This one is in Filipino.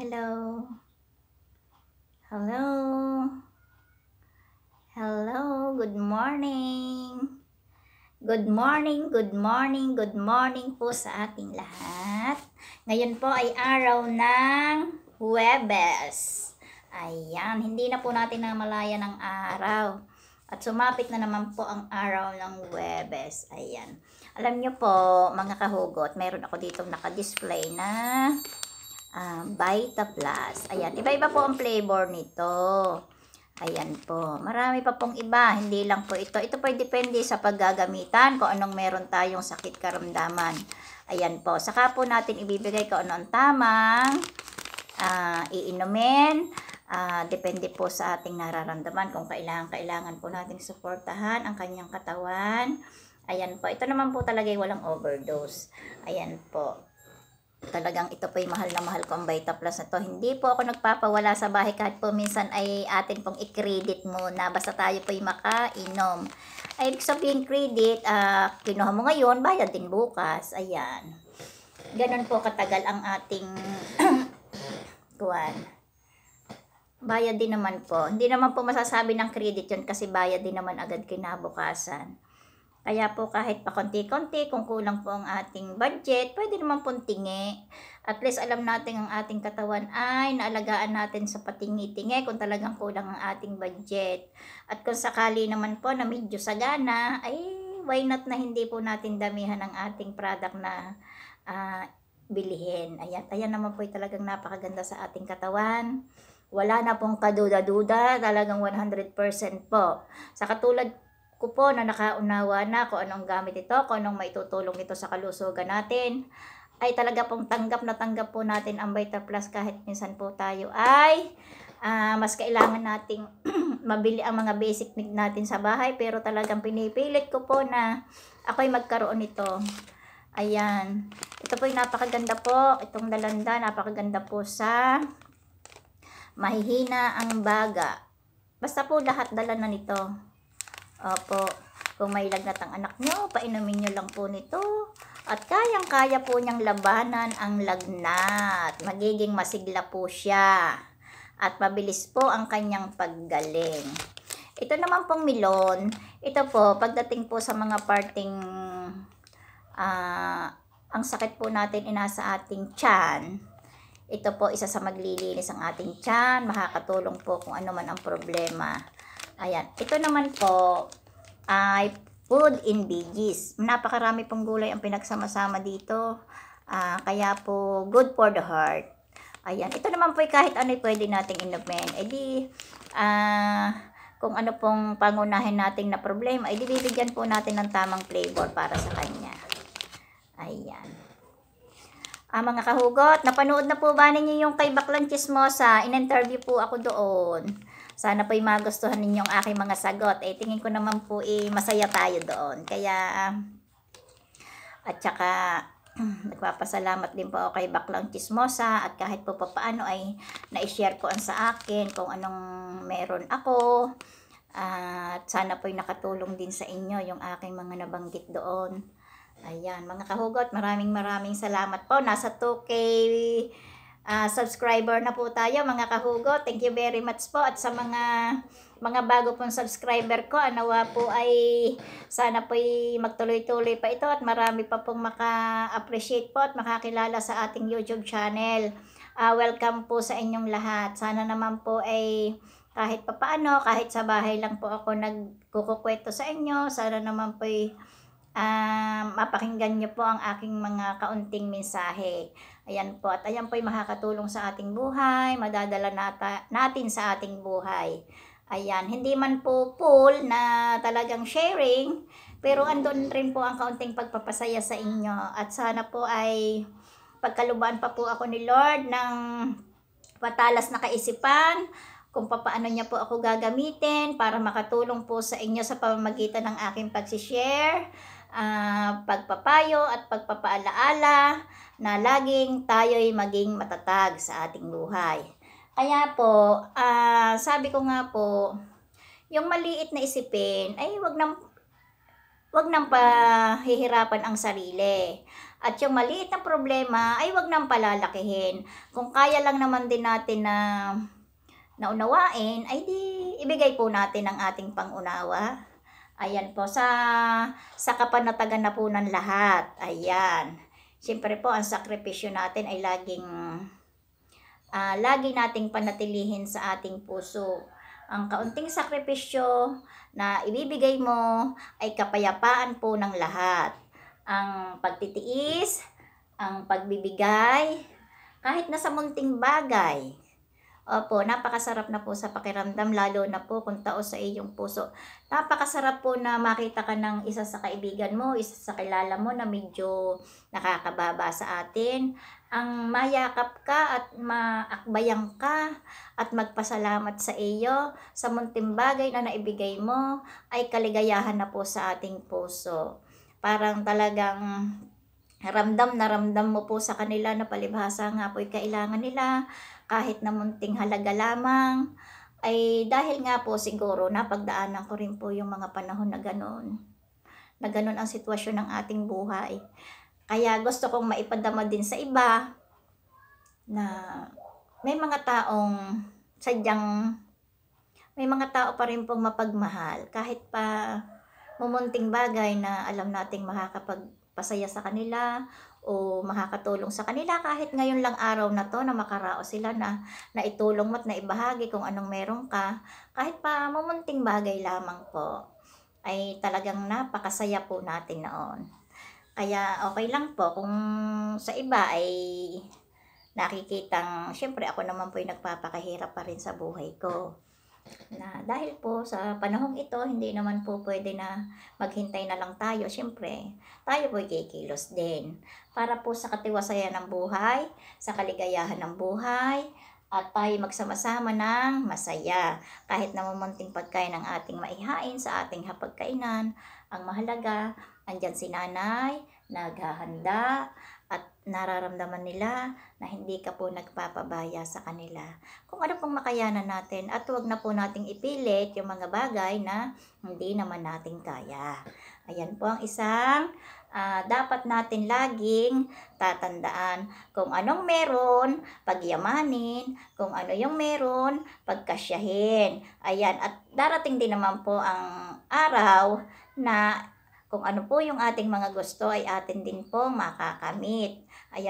Hello. Hello. Hello. Good morning. Good morning, good morning, good morning po sa ating lahat. Ngayon po ay araw ng Huwebes. Ayan, hindi na po natin namalaya ng araw. At sumapit na naman po ang araw ng Huwebes. Ayan. Alam nyo po, mga kahugot, meron ako dito nakadisplay na um, Vita Plus. Ayan, iba-iba po ang flavor nito. Ayan po. Marami pa pong iba. Hindi lang po ito. Ito po depende sa paggagamitan kung anong meron tayong sakit karamdaman. Ayan po. Saka po natin ibibigay kung anong tamang uh, iinumin. Uh, depende po sa ating nararamdaman kung kailangan-kailangan po natin suportahan ang kanyang katawan. Ayan po. Ito naman po talaga walang overdose. Ayan po. Talagang ito po ay mahal na mahal ko ang Vita Plus na to. Hindi po ako nagpapawala sa bahay kahit po minsan ay atin pong i-credit muna. Basta tayo po ay makainom. Ay, sabihin credit, uh, kinuha mo ngayon, bayad din bukas. Ayan. Ganon po katagal ang ating kuan. Bayad din naman po. Hindi naman po masasabi ng credit yon kasi bayad din naman agad kinabukasan. Kaya po kahit pa konti-konti, kung kulang po ang ating budget, pwede naman pong tingi. At least alam natin ang ating katawan ay naalagaan natin sa patingi-tingi kung talagang kulang ang ating budget. At kung sakali naman po na medyo sagana, ay why not na hindi po natin damihan ang ating product na uh, bilihin. Ayan, ayan naman po talagang napakaganda sa ating katawan. Wala na pong kaduda-duda, talagang 100% po. Sa katulad ko po na nakaunawa na kung anong gamit ito, kung anong maitutulong ito sa kalusugan natin, ay talaga pong tanggap na tanggap po natin ang Vita Plus kahit minsan po tayo ay uh, mas kailangan nating mabili ang mga basic need natin sa bahay pero talagang pinipilit ko po na ako'y magkaroon nito. Ayan. Ito po yung napakaganda po. Itong dalanda, napakaganda po sa mahihina ang baga. Basta po lahat dala na nito. Opo, kung may lagnat ang anak nyo, painumin nyo lang po nito. At kayang-kaya po niyang labanan ang lagnat. Magiging masigla po siya. At mabilis po ang kanyang paggaling. Ito naman pong milon, ito po, pagdating po sa mga parting uh, ang sakit po natin inasa ating tiyan, ito po isa sa maglilinis ang ating tiyan, makakatulong po kung ano man ang problema. Ayan. Ito naman po ay food in veggies. Napakarami pong gulay ang pinagsama-sama dito. Uh, kaya po, good for the heart. Ayan. Ito naman po kahit ano pwede nating inumin. E eh di, ah, uh, kung ano pong pangunahin natin na problema, ay eh bibigyan po natin ng tamang flavor para sa kanya. Ayan. Ah, mga kahugot, napanood na po ba ninyo yung kay Baklan Chismosa? In-interview po ako doon. Sana po'y magustuhan ninyo ang aking mga sagot. Eh, tingin ko naman po eh, masaya tayo doon. Kaya, at saka, nagpapasalamat din po ako kay Baklang Chismosa at kahit po papaano ay na-share ko ang sa akin kung anong meron ako. At sana po'y nakatulong din sa inyo yung aking mga nabanggit doon. Ayan, mga kahugot, maraming maraming salamat po. Nasa 2K uh, subscriber na po tayo mga kahugo. Thank you very much po at sa mga mga bago pong subscriber ko, anawa po ay sana po ay magtuloy-tuloy pa ito at marami pa pong maka-appreciate po at makakilala sa ating YouTube channel. Uh, welcome po sa inyong lahat. Sana naman po ay kahit papaano, kahit sa bahay lang po ako nagkukukwento sa inyo. Sana naman po ay uh, mapakinggan niyo po ang aking mga kaunting mensahe. Ayan po. At ayan po ay makakatulong sa ating buhay. Madadala nata, natin sa ating buhay. Ayan. Hindi man po full na talagang sharing. Pero andon rin po ang kaunting pagpapasaya sa inyo. At sana po ay pagkalubaan pa po ako ni Lord ng patalas na kaisipan kung paano niya po ako gagamitin para makatulong po sa inyo sa pamamagitan ng aking pagsishare uh, pagpapayo at pagpapaalaala na laging tayo'y maging matatag sa ating buhay. Kaya po, uh, sabi ko nga po, yung maliit na isipin, ay wag nang wag nang pahihirapan ang sarili. At yung maliit na problema ay wag nang palalakihin. Kung kaya lang naman din natin na naunawain, ay di ibigay po natin ang ating pangunawa Ayan po, sa, sa kapanatagan na po ng lahat. Ayan. Siyempre po, ang sakripisyo natin ay laging, uh, lagi nating panatilihin sa ating puso. Ang kaunting sakripisyo na ibibigay mo ay kapayapaan po ng lahat. Ang pagtitiis, ang pagbibigay, kahit na sa munting bagay. Opo, napakasarap na po sa pakiramdam, lalo na po kung tao sa iyong puso. Napakasarap po na makita ka ng isa sa kaibigan mo, isa sa kilala mo na medyo nakakababa sa atin. Ang mayakap ka at maakbayang ka at magpasalamat sa iyo sa munting bagay na naibigay mo ay kaligayahan na po sa ating puso. Parang talagang ramdam na ramdam mo po sa kanila na palibhasa nga po'y kailangan nila kahit na munting halaga lamang, ay dahil nga po siguro napagdaanan ko rin po yung mga panahon na ganoon. Na ganoon ang sitwasyon ng ating buhay. Kaya gusto kong maipadama din sa iba na may mga taong sadyang may mga tao pa rin pong mapagmahal kahit pa mumunting bagay na alam nating makakapagpasaya sa kanila o makakatulong sa kanila kahit ngayon lang araw na to na makarao sila na naitulong mo't naibahagi kung anong meron ka kahit pa mamunting bagay lamang po ay talagang napakasaya po natin noon kaya okay lang po kung sa iba ay nakikitang syempre ako naman po ay nagpapakahirap pa rin sa buhay ko na dahil po sa panahong ito, hindi naman po pwede na maghintay na lang tayo. syempre tayo po kikilos din. Para po sa katiwasayan ng buhay, sa kaligayahan ng buhay, at tayo magsama-sama ng masaya. Kahit na mamunting pagkain ang ating maihain sa ating hapagkainan, ang mahalaga, andyan si nanay, naghahanda, at nararamdaman nila na hindi ka po nagpapabaya sa kanila. Kung ano pong makayanan natin at huwag na po nating ipilit yung mga bagay na hindi naman natin kaya. Ayan po ang isang uh, dapat natin laging tatandaan kung anong meron, pagyamanin, kung ano yung meron, pagkasyahin. Ayan, at darating din naman po ang araw na kung ano po yung ating mga gusto ay atin din po makakamit. Ayan